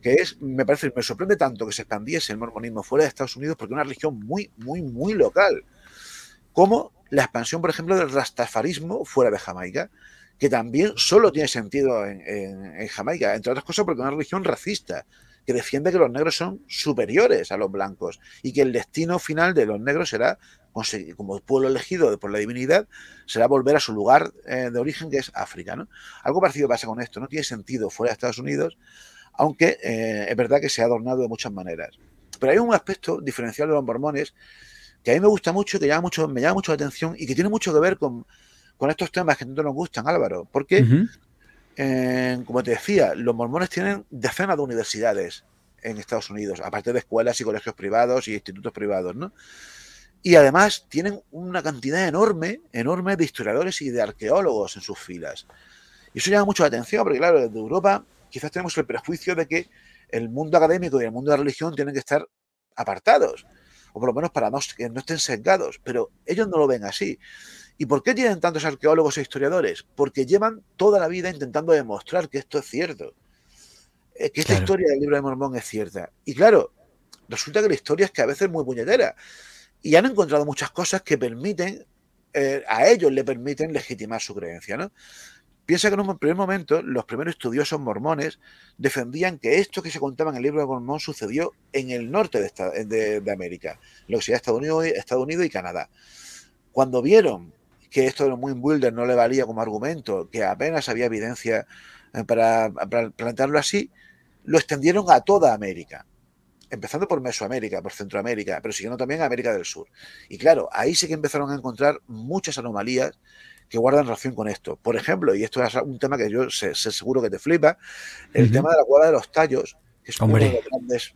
Que es, me parece, me sorprende tanto que se expandiese el mormonismo fuera de Estados Unidos porque es una religión muy, muy, muy local. Como la expansión, por ejemplo, del rastafarismo fuera de Jamaica, que también solo tiene sentido en, en Jamaica, entre otras cosas porque es una religión racista que defiende que los negros son superiores a los blancos y que el destino final de los negros será, como pueblo elegido por la divinidad, será volver a su lugar eh, de origen, que es África. Algo parecido pasa con esto, no tiene sentido fuera de Estados Unidos, aunque eh, es verdad que se ha adornado de muchas maneras. Pero hay un aspecto diferencial de los mormones que a mí me gusta mucho, que mucho, me llama mucho la atención y que tiene mucho que ver con, estos temas que tanto nos gustan, Álvaro, porque como te decía, los mormones tienen decenas de universidades en Estados Unidos, aparte de escuelas y colegios privados y institutos privados, ¿no? Y además tienen una cantidad enorme, enorme de historiadores y de arqueólogos en sus filas. Y eso llama mucho la atención, porque claro, desde Europa quizás tenemos el prejuicio de que el mundo académico y el mundo de la religión tienen que estar apartados, o por lo menos para no, que no estén sesgados, pero ellos no lo ven así. ¿Y por qué tienen tantos arqueólogos e historiadores? Porque llevan toda la vida intentando demostrar que esto es cierto, eh, que esta historia del libro de Mormón es cierta. Y claro, resulta que la historia es que a veces es muy puñetera. Y han encontrado muchas cosas que permiten, eh, a ellos le permiten legitimar su creencia, ¿no? Piensa que en un primer momento los primeros estudiosos mormones defendían que esto que se contaba en el libro de Mormón sucedió en el norte de, América, lo que sería Estados Unidos, Estados Unidos y Canadá. Cuando vieron que esto de los Moon no le valía como argumento, que apenas había evidencia eh, para, plantearlo así, lo extendieron a toda América empezando por Mesoamérica, por Centroamérica, pero siguiendo también a América del Sur. Y claro, ahí sí que empezaron a encontrar muchas anomalías que guardan relación con esto. Por ejemplo, y esto es un tema que yo sé, seguro que te flipa, el tema de la cueva de los tallos, que es uno de los grandes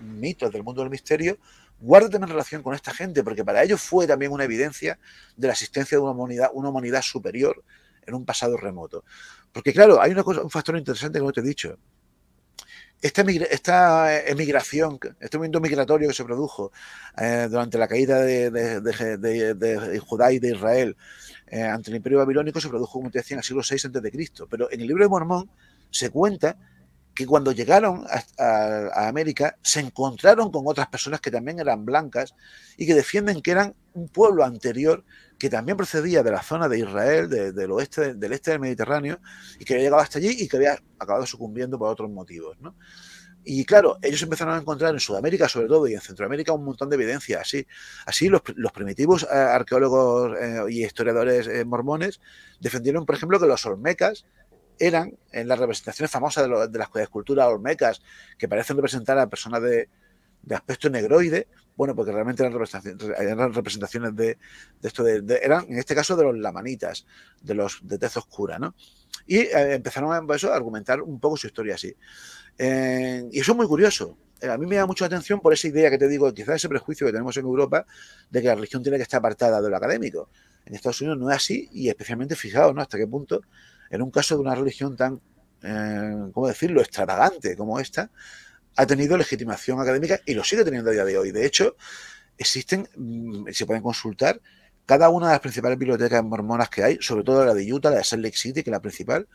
mitos del mundo del misterio, guárdate en relación con esta gente, porque para ellos fue también una evidencia de la existencia de una humanidad, una humanidad superior en un pasado remoto. Porque claro, hay una cosa, un factor interesante como te he dicho. Esta, eh, emigración, este movimiento migratorio que se produjo eh, durante la caída de, Judá y de Israel eh, ante el imperio babilónico se produjo, como te decía, en el siglo VI a.C. Pero en el libro de Mormón se cuenta que cuando llegaron a, América se encontraron con otras personas que también eran blancas y que defienden que eran un pueblo anterior que también procedía de la zona de Israel, del oeste, del este del Mediterráneo, y que había llegado hasta allí y que había acabado sucumbiendo por otros motivos. Y claro, ellos empezaron a encontrar en Sudamérica, sobre todo, y en Centroamérica, un montón de evidencia. Así, así los, primitivos eh, arqueólogos eh, y historiadores eh, mormones defendieron, por ejemplo, que los olmecas eran en las representaciones famosas de, de las esculturas olmecas, que parecen representar a personas de, aspecto negroide, bueno, porque realmente eran representaciones, eran representaciones de, esto, de, eran en este caso de los lamanitas, de los de tez oscura, ¿no? Y eh, empezaron a, pues eso, a argumentar un poco su historia así. y eso es muy curioso. Eh, a mí me da mucha atención por esa idea que te digo, quizás ese prejuicio que tenemos en Europa de que la religión tiene que estar apartada de lo académico. En Estados Unidos no es así y especialmente fijado ¿no? Hasta qué punto en un caso de una religión tan, eh, ¿cómo decirlo?, extravagante como esta, ha tenido legitimación académica y lo sigue teniendo a día de hoy. De hecho, existen, mm, se pueden consultar cada una de las principales bibliotecas mormonas que hay, sobre todo la de Utah, la de Salt Lake City, que es la principal,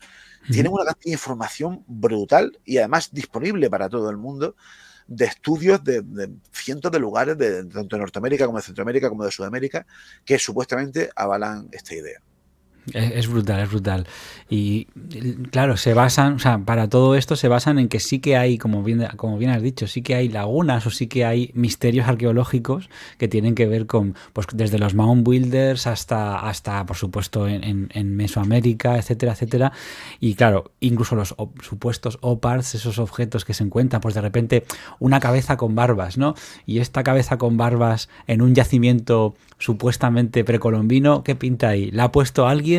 tienen una cantidad de información brutal y además disponible para todo el mundo de estudios de, de cientos de lugares, de, tanto de Norteamérica como de Centroamérica como de Sudamérica, que supuestamente avalan esta idea. Es, brutal, es brutal. Y claro, se basan, o sea, para todo esto se basan en que sí que hay, como bien, como bien has dicho, sí que hay lagunas o sí que hay misterios arqueológicos que tienen que ver con, pues desde los Mound Builders hasta, hasta por supuesto, en, Mesoamérica, etcétera, etcétera. Y claro, incluso los supuestos oparts, esos objetos que se encuentran, pues de repente una cabeza con barbas, ¿no? Y esta cabeza con barbas en un yacimiento supuestamente precolombino, ¿qué pinta ahí? ¿La ha puesto alguien?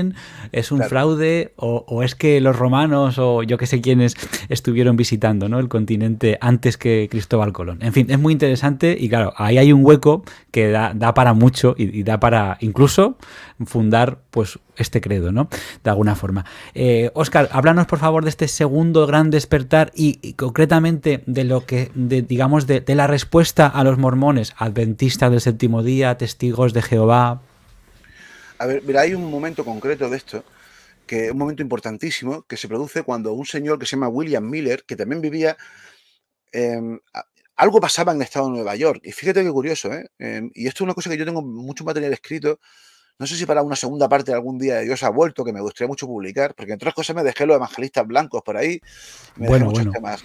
es un fraude o, es que los romanos o yo que sé quiénes estuvieron visitando ¿no? el continente antes que Cristóbal Colón. En fin, es muy interesante y claro, ahí hay un hueco que da, para mucho y, da para incluso fundar pues este credo, ¿no? De alguna forma. Oscar, eh, háblanos por favor de este segundo gran despertar y, concretamente de lo que, digamos, de la respuesta a los mormones, adventistas del séptimo día, testigos de Jehová, a ver, hay un momento concreto de esto, que es un momento importantísimo, que se produce cuando un señor que se llama William Miller, que también vivía, em, algo pasaba en el estado de Nueva York. Y fíjate qué curioso, ¿eh? Em, y esto es una cosa que yo tengo mucho material escrito. No sé si para una segunda parte algún día de Dios ha vuelto, que me gustaría mucho publicar, porque entre otras cosas me dejé los evangelistas blancos por ahí, me bueno, muchos temas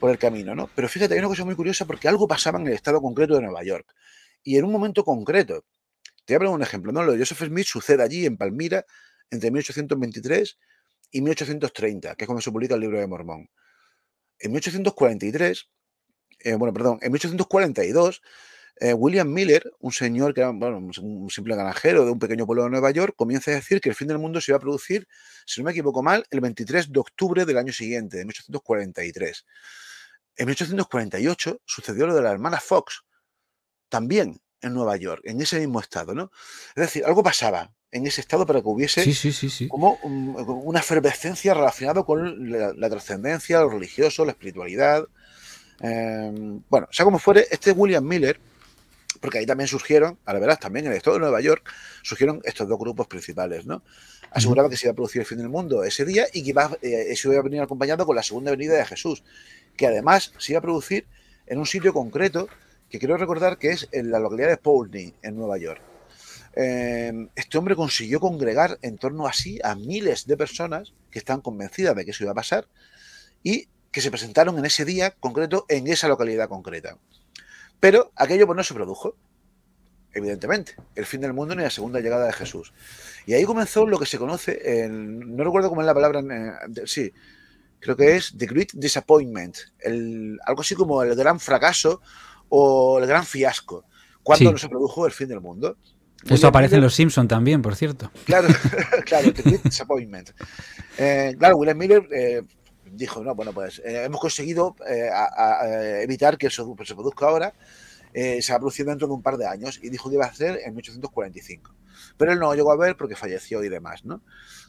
por el camino, ¿no? Pero fíjate, hay una cosa muy curiosa porque algo pasaba en el estado concreto de Nueva York. Y en un momento concreto, te voy a poner un ejemplo. ¿no? Lo de Joseph Smith sucede allí, en Palmira, entre 1823 y 1830, que es cuando se publica el libro de Mormón. En 1843, eh, bueno, perdón, en 1842, eh, William Miller, un señor que era un simple granjero de un pequeño pueblo de Nueva York, comienza a decir que el fin del mundo se iba a producir, si no me equivoco mal, el 23 de octubre del año siguiente, de 1843. En 1848 sucedió lo de la hermana Fox, también en Nueva York, en ese mismo estado, ¿no? Es decir, algo pasaba en ese estado para que hubiese como una efervescencia relacionada con la, trascendencia, lo religioso, la espiritualidad. Em, bueno, sea como fuere, este William Miller, porque ahí también surgieron, a la verdad también en el estado de Nueva York, surgieron estos dos grupos principales, ¿no? Aseguraba que se iba a producir el fin del mundo ese día y que iba, eh, se iba a venir acompañado con la segunda venida de Jesús, que además se iba a producir en un sitio concreto que quiero recordar que es en la localidad de Poulney, en Nueva York. Em, este hombre consiguió congregar en torno a sí a miles de personas que están convencidas de que eso iba a pasar y que se presentaron en ese día concreto en esa localidad concreta. Pero aquello pues, no se produjo, evidentemente, el fin del mundo ni la segunda llegada de Jesús. Y ahí comenzó lo que se conoce, no recuerdo cómo es la palabra, eh, sí, creo que es The Great Disappointment, algo así como el gran fracaso o el gran fiasco. cuando no se produjo el fin del mundo? Eso aparece en Los Simpson también, por cierto. Claro, claro, The Disappointment. Eh, claro, William Miller eh, dijo, no, bueno, pues eh, hemos conseguido evitar que eso se produzca ahora, se va a dentro de un par de años, y dijo que iba a ser en 1845. Pero él no llegó a ver porque falleció y demás, ¿no?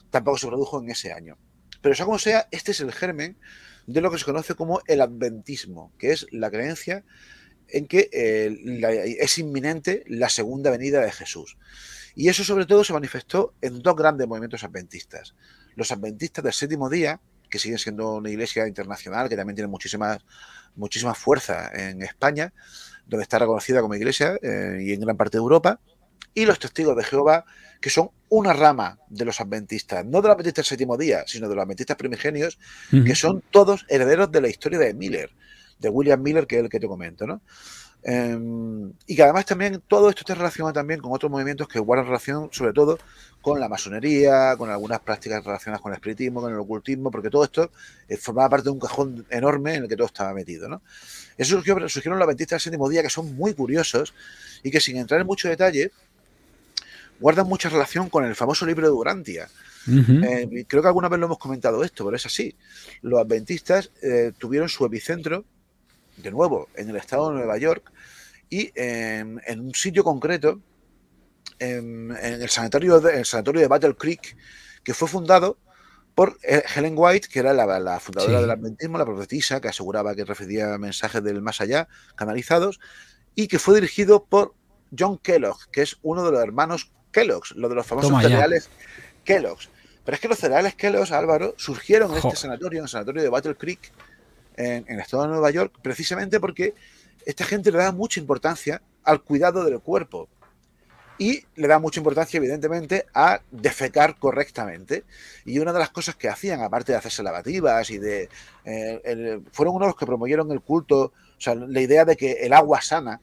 Tampoco se produjo en ese año. Pero sea como sea, este es el germen de lo que se conoce como el adventismo, que es la creencia en que eh, es inminente la segunda venida de Jesús. Y eso sobre todo se manifestó en dos grandes movimientos adventistas. Los adventistas del séptimo día, que siguen siendo una iglesia internacional, que también tiene muchísima, muchísima fuerza en España, donde está reconocida como iglesia eh, y en gran parte de Europa, y los testigos de Jehová, que son una rama de los adventistas, no de los adventistas del séptimo día, sino de los adventistas primigenios, que son todos herederos de la historia de Miller de William Miller, que es el que te comento, ¿no? Em, y que además también todo esto está relacionado también con otros movimientos que guardan relación sobre todo con la masonería, con algunas prácticas relacionadas con el espiritismo, con el ocultismo, porque todo esto eh, formaba parte de un cajón enorme en el que todo estaba metido. ¿no? Eso surgió, surgieron los adventistas del séptimo día que son muy curiosos y que sin entrar en mucho detalle guardan mucha relación con el famoso libro de Durantia. Eh, creo que alguna vez lo hemos comentado esto, pero es así. Los adventistas eh, tuvieron su epicentro de nuevo, en el estado de Nueva York y en, un sitio concreto, en, el, sanatorio de, sanatorio de Battle Creek, que fue fundado por eh, Helen White, que era la, fundadora del adventismo, la profetisa, que aseguraba que recibía mensajes del más allá canalizados, y que fue dirigido por John Kellogg, que es uno de los hermanos Kellogg, lo de los famosos cereales Kellogg. Pero es que los cereales Kellogg, Álvaro, surgieron en este sanatorio, en el sanatorio de Battle Creek, en, el estado de Nueva York, precisamente porque esta gente le da mucha importancia al cuidado del cuerpo y le da mucha importancia, evidentemente, a defecar correctamente. Y una de las cosas que hacían, aparte de hacerse lavativas y de. Eh, fueron unos los que promovieron el culto, o sea, la idea de que el agua sana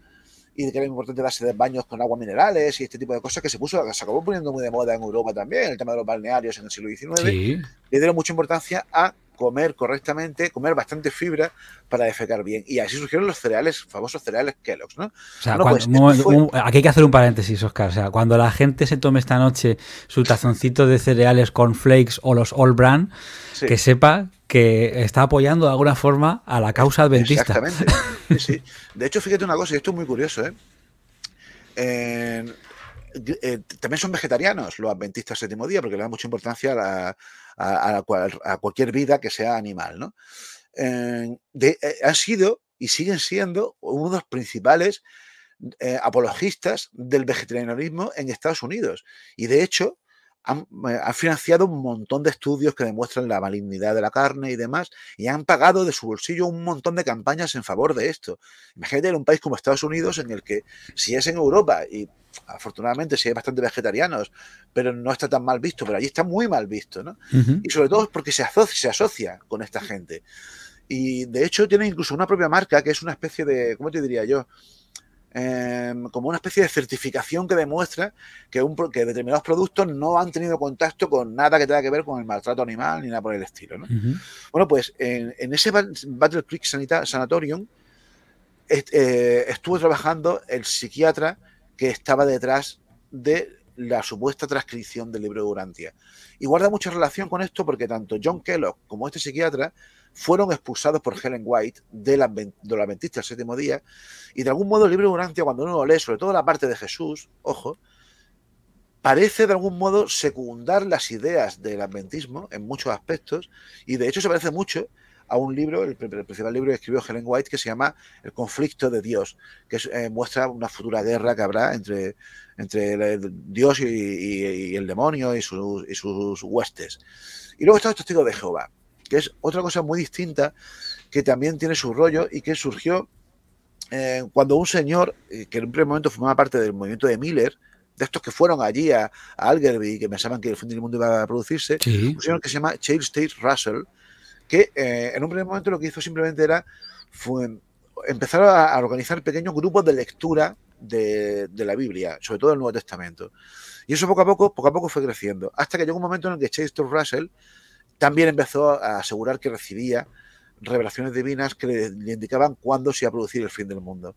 y de que era importante darse de baños con agua minerales y este tipo de cosas que se puso, se acabó poniendo muy de moda en Europa también, el tema de los balnearios en el siglo XIX, le dieron mucha importancia a comer correctamente, comer bastante fibra para defecar bien. Y así surgieron los cereales, famosos cereales Kellogg's, ¿no? Pues, aquí hay que hacer un paréntesis, Oscar. O sea, cuando la gente se tome esta noche su tazoncito de cereales con flakes o los All Brand, que sepa que está apoyando de alguna forma a la causa adventista. Exactamente. De hecho, fíjate una cosa, y esto es muy curioso, ¿eh? ¿eh? también son vegetarianos los adventistas séptimo día, porque le dan mucha importancia a la, a, cualquier vida que sea animal. ¿no? Eh, han sido y siguen siendo uno de los principales eh, apologistas del vegetarianismo en Estados Unidos. Y de hecho, eh, han, financiado un montón de estudios que demuestran la malignidad de la carne y demás, y han pagado de su bolsillo un montón de campañas en favor de esto. Imagínate en un país como Estados Unidos, en el que, si es en Europa, y afortunadamente si hay bastante vegetarianos, pero no está tan mal visto, pero allí está muy mal visto, ¿no? Y sobre todo porque se asocia, se asocia con esta gente. Y de hecho tiene incluso una propia marca que es una especie de, ¿cómo te diría yo? Em, como una especie de certificación que demuestra que, determinados productos no han tenido contacto con nada que tenga que ver con el maltrato animal ni nada por el estilo. Bueno, pues en, ese Battle Creek Sanatorium eh, estuvo trabajando el psiquiatra que estaba detrás de la supuesta transcripción del libro de Durantia. Y guarda mucha relación con esto porque tanto John Kellogg como este psiquiatra fueron expulsados por Helen White del de Adventista del séptimo día. Y de algún modo el libro de Urantia, cuando uno lo lee, sobre todo la parte de Jesús, ojo, parece de algún modo secundar las ideas del adventismo en muchos aspectos. Y de hecho se parece mucho a un libro, el, principal libro que escribió Helen White, que se llama El conflicto de Dios, que eh, muestra una futura guerra que habrá entre, entre Dios y, el demonio y sus, y sus huestes. Y luego está los testigos de Jehová que es otra cosa muy distinta que también tiene su rollo y que surgió eh, cuando un señor, eh, que en un primer momento formaba parte del movimiento de Miller, de estos que fueron allí a, Algerby y que pensaban que el fin del mundo iba a producirse, un señor que se llama Charles Tate Russell, que eh, en un primer momento lo que hizo simplemente era fue, empezar a, organizar pequeños grupos de lectura de, la Biblia, sobre todo el Nuevo Testamento. Y eso poco a poco, poco a poco fue creciendo, hasta que llegó un momento en el que Tate Russell también empezó a asegurar que recibía revelaciones divinas que le, indicaban cuándo se iba a producir el fin del mundo.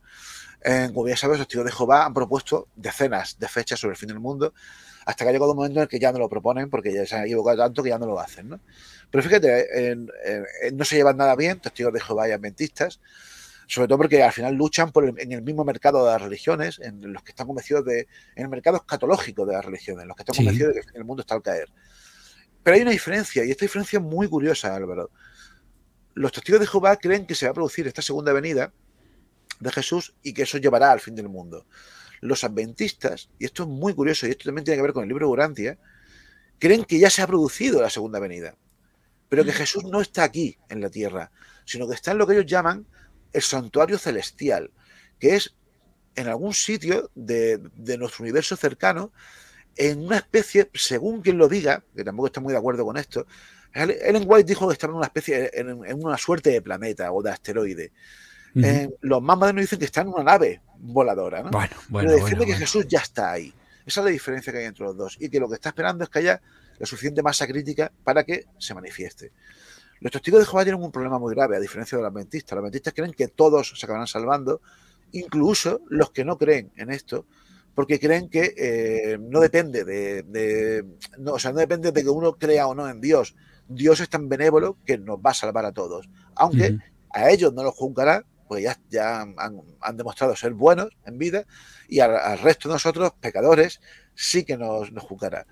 como ya sabes, los testigos de Jehová han propuesto decenas de fechas sobre el fin del mundo, hasta que ha llegado un momento en el que ya no lo proponen porque ya se han equivocado tanto que ya no lo hacen. ¿no? Pero fíjate, no se llevan nada bien testigos de Jehová y adventistas, sobre todo porque al final luchan en el mismo mercado de las religiones, en los que están convencidos en el mercado escatológico de las religiones, en los que están convencidos de que el mundo está al caer. Pero hay una diferencia, y esta diferencia es muy curiosa, Álvaro. Los testigos de Jehová creen que se va a producir esta segunda venida de Jesús y que eso llevará al fin del mundo. Los adventistas, y esto es muy curioso, y esto también tiene que ver con el libro de creen que ya se ha producido la segunda venida, pero que mm. Jesús no está aquí en la tierra, sino que está en lo que ellos llaman el santuario celestial, que es en algún sitio de, de nuestro universo cercano en una especie, según quien lo diga, que tampoco está muy de acuerdo con esto, Ellen White dijo que estaba en una especie, en, una suerte de planeta o de asteroide. Eh, los más modernos dicen que está en una nave voladora, ¿no? Bueno, bueno, Pero dicen que Jesús ya está ahí. Esa es la diferencia que hay entre los dos. Y que lo que está esperando es que haya la suficiente masa crítica para que se manifieste. Los testigos de Jehová tienen un problema muy grave, a diferencia de los adventistas. Los adventistas creen que todos se acabarán salvando, incluso los que no creen en esto, porque creen que eh, no depende de, no, depende de que uno crea o no en Dios. Dios es tan benévolo que nos va a salvar a todos. Aunque a ellos no los juzgará, pues ya, han, demostrado ser buenos en vida, y al, resto de nosotros, pecadores, sí que nos, juzgará.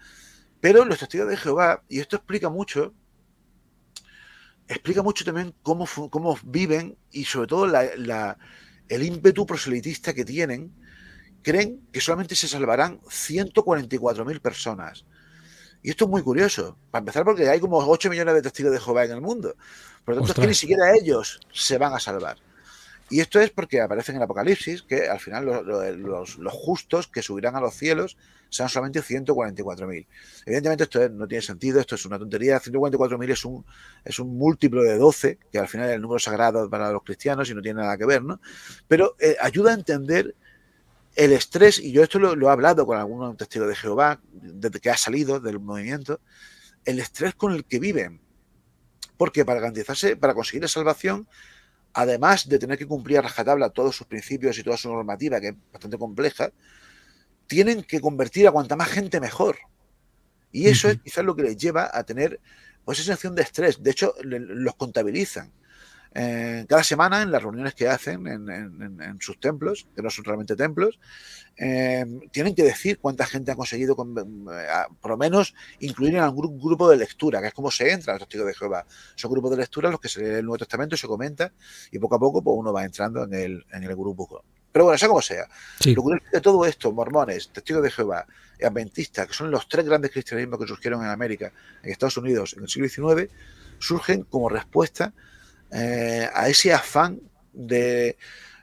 Pero los testigos de Jehová, y esto explica mucho, explica mucho también cómo, cómo viven y sobre todo el ímpetu proselitista que tienen creen que solamente se salvarán 144.000 personas. Y esto es muy curioso, para empezar porque hay como 8 millones de testigos de Jehová en el mundo. Por lo tanto, es que ni siquiera ellos se van a salvar. Y esto es porque aparece en el Apocalipsis que al final los, justos que subirán a los cielos sean solamente 144.000. Evidentemente esto no tiene sentido, esto es una tontería. 144.000 es un, es un múltiplo de 12, que al final es el número sagrado para los cristianos y no tiene nada que ver, ¿no? Pero eh, ayuda a entender el estrés, y yo esto lo, he hablado con algunos testigos de Jehová, desde que ha salido del movimiento, el estrés con el que viven. Porque para garantizarse, para conseguir la salvación, además de tener que cumplir a rajatabla todos sus principios y toda su normativa, que es bastante compleja, tienen que convertir a cuanta más gente mejor. Y eso es quizás lo que les lleva a tener pues, esa sensación de estrés. De hecho, los contabilizan. Eh, cada semana en las reuniones que hacen en, sus templos, que no son realmente templos, eh, tienen que decir cuánta gente ha conseguido, eh, por lo menos, incluir en algún grupo de lectura, que es como se entra al testigos de Jehová. Son grupos de lectura los que se lee el Nuevo Testamento y se comenta, y poco a poco pues, uno va entrando en el, en el grupo. Pero bueno, sea como sea. Lo curioso de todo esto, mormones, testigos de Jehová y adventistas, que son los tres grandes cristianismos que surgieron en América, en Estados Unidos, en el siglo XIX, surgen como respuesta eh, a ese afán de,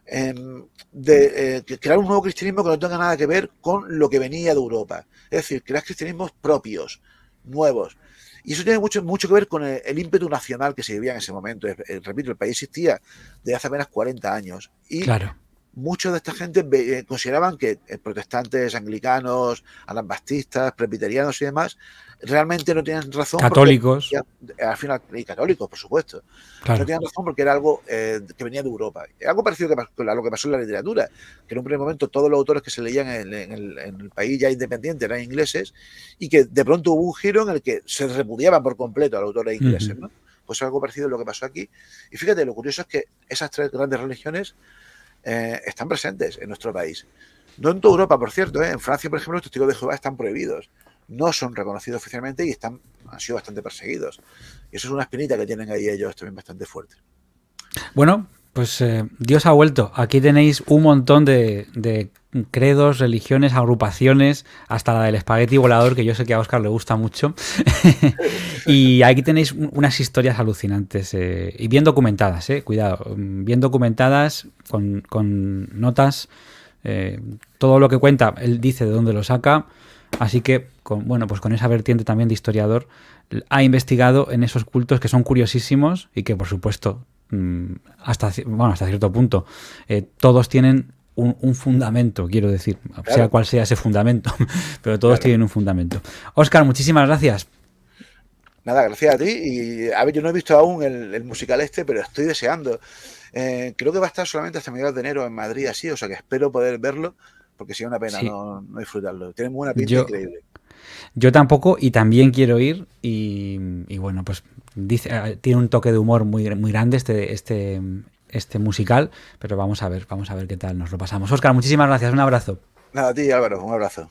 em, eh, crear un nuevo cristianismo que no tenga nada que ver con lo que venía de Europa. Es decir, crear cristianismos propios, nuevos. Y eso tiene mucho, mucho que ver con el, ímpetu nacional que se vivía en ese momento. Eh, repito, el país existía desde hace apenas 40 años. Y claro. muchos de esta gente consideraban que protestantes, anglicanos, anabaptistas, presbiterianos y demás realmente no tenían razón. Católicos. al final, y católicos, por supuesto. No tenían razón porque era algo eh, que venía de Europa. Algo parecido a lo que pasó en la literatura, que en un primer momento todos los autores que se leían en, el, país ya independiente eran ingleses y que de pronto hubo un giro en el que se repudiaban por completo a los autores ingleses. Pues algo parecido a lo que pasó aquí. Y fíjate, lo curioso es que esas tres grandes religiones eh, están presentes en nuestro país. No en toda oh. Europa, por cierto. ¿eh? En Francia, por ejemplo, los testigos de Jehová están prohibidos no son reconocidos oficialmente y están, han sido bastante perseguidos. Y eso es una espinita que tienen ahí ellos también bastante fuerte. Bueno, pues eh, Dios ha vuelto. Aquí tenéis un montón de, credos, religiones, agrupaciones, hasta la del espagueti volador, que yo sé que a Oscar le gusta mucho. y aquí tenéis unas historias alucinantes eh, y bien documentadas, eh, cuidado, mm, bien documentadas, con, con notas, todo lo que cuenta, él dice de dónde lo saca. Así que, con, bueno, pues con esa vertiente también de historiador, ha investigado en esos cultos que son curiosísimos y que, por supuesto, mm, hasta, bueno, hasta cierto punto, eh, todos tienen un, fundamento, quiero decir, sea cual sea ese fundamento, pero todos tienen un fundamento. Oscar, muchísimas gracias. Nada, gracias a ti. Y a ver, yo no he visto aún el, musical este, pero estoy deseando. Eh, creo que va a estar solamente hasta mediados de enero en Madrid, así, o sea que espero poder verlo porque sería una pena no, disfrutarlo. Tiene buena pinta yo, increíble. Yo tampoco, y también quiero ir, y, bueno, pues dice, eh, tiene un toque de humor muy, muy grande este, este, este musical, pero vamos a ver, vamos a ver qué tal nos lo pasamos. Oscar, muchísimas gracias, un abrazo. Nada, a ti Álvaro, un abrazo.